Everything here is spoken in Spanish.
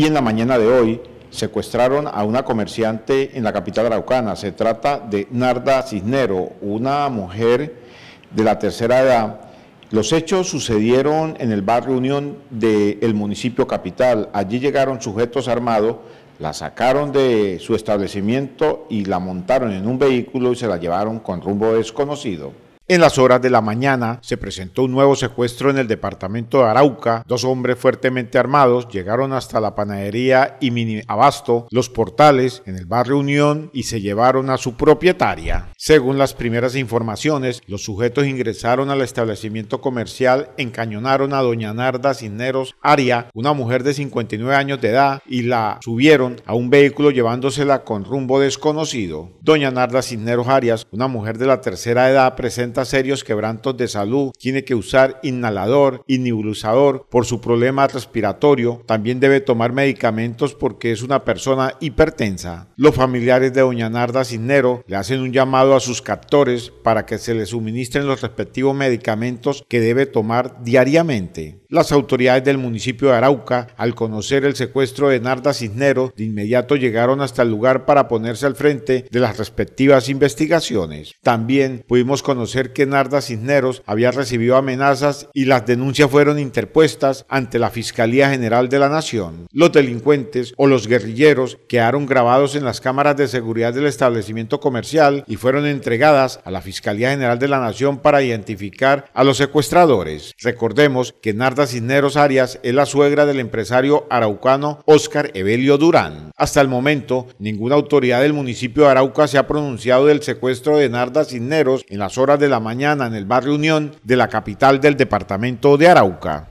y en la mañana de hoy secuestraron a una comerciante en la capital araucana. Se trata de Narda Cisnero, una mujer de la tercera edad. Los hechos sucedieron en el barrio Unión del municipio capital. Allí llegaron sujetos armados, la sacaron de su establecimiento y la montaron en un vehículo y se la llevaron con rumbo desconocido. En las horas de la mañana se presentó un nuevo secuestro en el departamento de Arauca. Dos hombres fuertemente armados llegaron hasta la panadería y mini abasto Los Portales en el barrio Unión y se llevaron a su propietaria. Según las primeras informaciones, los sujetos ingresaron al establecimiento comercial, encañonaron a doña Narda Cisneros Aria, una mujer de 59 años de edad, y la subieron a un vehículo llevándosela con rumbo desconocido. Doña Narda Cisneros Arias, una mujer de la tercera edad, presenta serios quebrantos de salud, tiene que usar inhalador y nebulizador por su problema respiratorio, también debe tomar medicamentos porque es una persona hipertensa. Los familiares de doña Narda Cisnero le hacen un llamado a sus captores para que se les suministren los respectivos medicamentos que debe tomar diariamente. Las autoridades del municipio de Arauca, al conocer el secuestro de Narda Cisneros de inmediato llegaron hasta el lugar para ponerse al frente de las respectivas investigaciones. También pudimos conocer que Narda Cisneros había recibido amenazas y las denuncias fueron interpuestas ante la Fiscalía General de la Nación. Los delincuentes o los guerrilleros quedaron grabados en las cámaras de seguridad del establecimiento comercial y fueron entregadas a la Fiscalía General de la Nación para identificar a los secuestradores. Recordemos que Narda Cisneros Arias es la suegra del empresario araucano Óscar Evelio Durán. Hasta el momento, ninguna autoridad del municipio de Arauca se ha pronunciado del secuestro de Narda Cisneros en las horas de la mañana en el barrio Unión de la capital del departamento de Arauca.